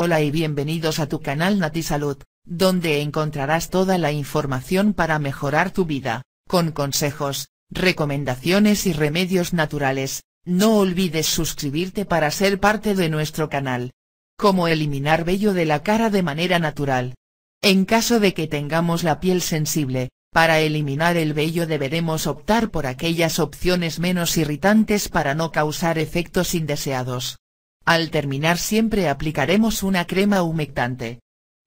Hola y bienvenidos a tu canal Natisalud, Salud, donde encontrarás toda la información para mejorar tu vida, con consejos, recomendaciones y remedios naturales, no olvides suscribirte para ser parte de nuestro canal. Cómo eliminar vello de la cara de manera natural. En caso de que tengamos la piel sensible, para eliminar el vello deberemos optar por aquellas opciones menos irritantes para no causar efectos indeseados. Al terminar siempre aplicaremos una crema humectante.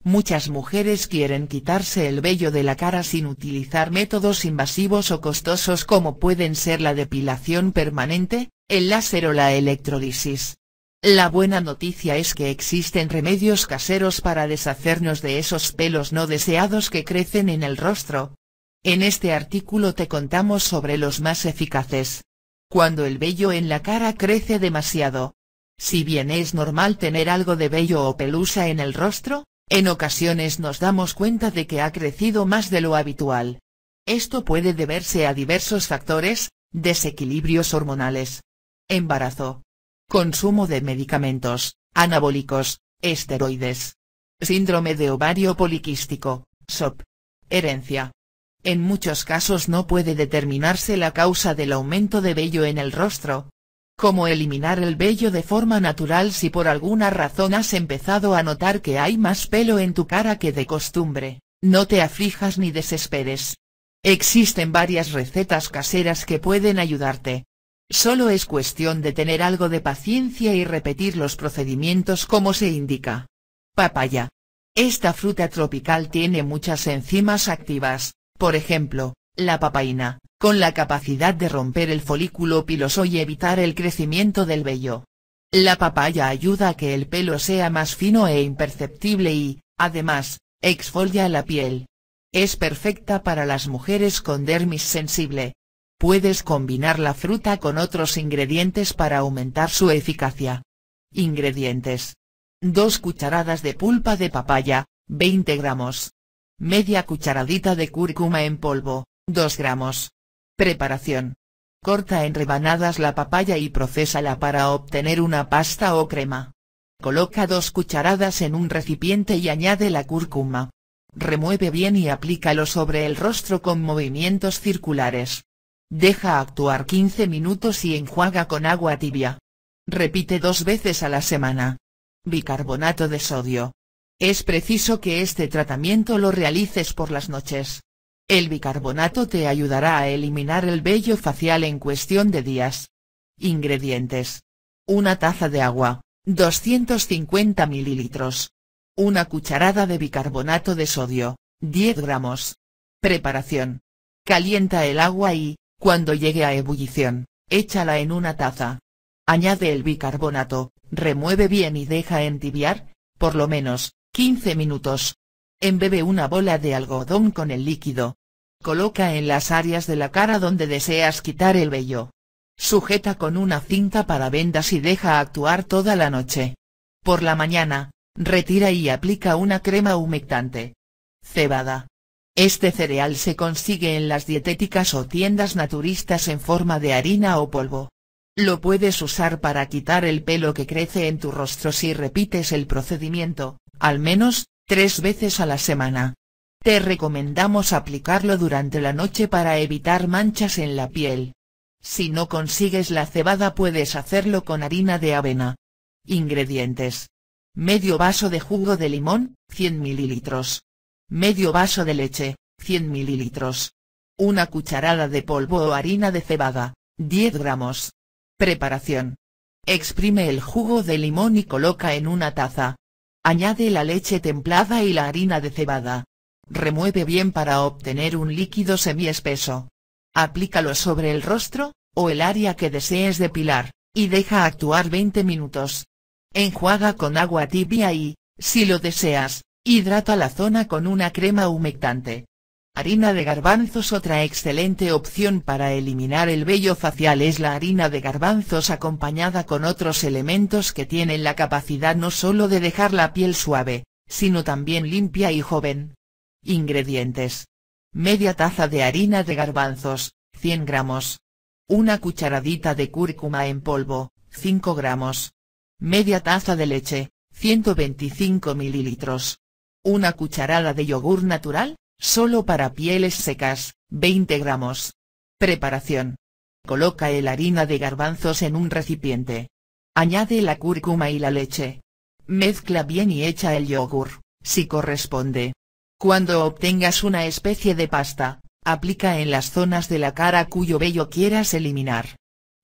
Muchas mujeres quieren quitarse el vello de la cara sin utilizar métodos invasivos o costosos como pueden ser la depilación permanente, el láser o la electrolisis. La buena noticia es que existen remedios caseros para deshacernos de esos pelos no deseados que crecen en el rostro. En este artículo te contamos sobre los más eficaces. Cuando el vello en la cara crece demasiado, si bien es normal tener algo de vello o pelusa en el rostro, en ocasiones nos damos cuenta de que ha crecido más de lo habitual. Esto puede deberse a diversos factores, desequilibrios hormonales. Embarazo. Consumo de medicamentos, anabólicos, esteroides. Síndrome de ovario poliquístico, SOP. Herencia. En muchos casos no puede determinarse la causa del aumento de vello en el rostro, Cómo eliminar el vello de forma natural si por alguna razón has empezado a notar que hay más pelo en tu cara que de costumbre, no te aflijas ni desesperes. Existen varias recetas caseras que pueden ayudarte. Solo es cuestión de tener algo de paciencia y repetir los procedimientos como se indica. Papaya. Esta fruta tropical tiene muchas enzimas activas, por ejemplo, la papaina, con la capacidad de romper el folículo piloso y evitar el crecimiento del vello. La papaya ayuda a que el pelo sea más fino e imperceptible y, además, exfolia la piel. Es perfecta para las mujeres con dermis sensible. Puedes combinar la fruta con otros ingredientes para aumentar su eficacia. Ingredientes. 2 cucharadas de pulpa de papaya, 20 gramos. Media cucharadita de cúrcuma en polvo, 2 gramos. Preparación. Corta en rebanadas la papaya y procésala para obtener una pasta o crema. Coloca dos cucharadas en un recipiente y añade la cúrcuma. Remueve bien y aplícalo sobre el rostro con movimientos circulares. Deja actuar 15 minutos y enjuaga con agua tibia. Repite dos veces a la semana. Bicarbonato de sodio. Es preciso que este tratamiento lo realices por las noches. El bicarbonato te ayudará a eliminar el vello facial en cuestión de días. Ingredientes. Una taza de agua, 250 mililitros. Una cucharada de bicarbonato de sodio, 10 gramos. Preparación. Calienta el agua y, cuando llegue a ebullición, échala en una taza. Añade el bicarbonato, remueve bien y deja entibiar, por lo menos, 15 minutos. Embebe una bola de algodón con el líquido, Coloca en las áreas de la cara donde deseas quitar el vello. Sujeta con una cinta para vendas y deja actuar toda la noche. Por la mañana, retira y aplica una crema humectante. Cebada. Este cereal se consigue en las dietéticas o tiendas naturistas en forma de harina o polvo. Lo puedes usar para quitar el pelo que crece en tu rostro si repites el procedimiento, al menos, tres veces a la semana. Te recomendamos aplicarlo durante la noche para evitar manchas en la piel. Si no consigues la cebada puedes hacerlo con harina de avena. Ingredientes. Medio vaso de jugo de limón, 100 ml. Medio vaso de leche, 100 ml. Una cucharada de polvo o harina de cebada, 10 gramos. Preparación. Exprime el jugo de limón y coloca en una taza. Añade la leche templada y la harina de cebada remueve bien para obtener un líquido semiespeso. Aplícalo sobre el rostro, o el área que desees depilar, y deja actuar 20 minutos. Enjuaga con agua tibia y, si lo deseas, hidrata la zona con una crema humectante. Harina de garbanzos Otra excelente opción para eliminar el vello facial es la harina de garbanzos acompañada con otros elementos que tienen la capacidad no solo de dejar la piel suave, sino también limpia y joven. Ingredientes. Media taza de harina de garbanzos, 100 gramos. Una cucharadita de cúrcuma en polvo, 5 gramos. Media taza de leche, 125 mililitros. Una cucharada de yogur natural, solo para pieles secas, 20 gramos. Preparación. Coloca el harina de garbanzos en un recipiente. Añade la cúrcuma y la leche. Mezcla bien y echa el yogur, si corresponde. Cuando obtengas una especie de pasta, aplica en las zonas de la cara cuyo vello quieras eliminar.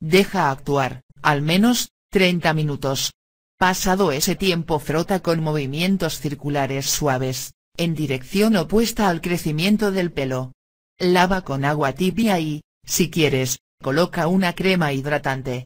Deja actuar, al menos, 30 minutos. Pasado ese tiempo frota con movimientos circulares suaves, en dirección opuesta al crecimiento del pelo. Lava con agua tibia y, si quieres, coloca una crema hidratante.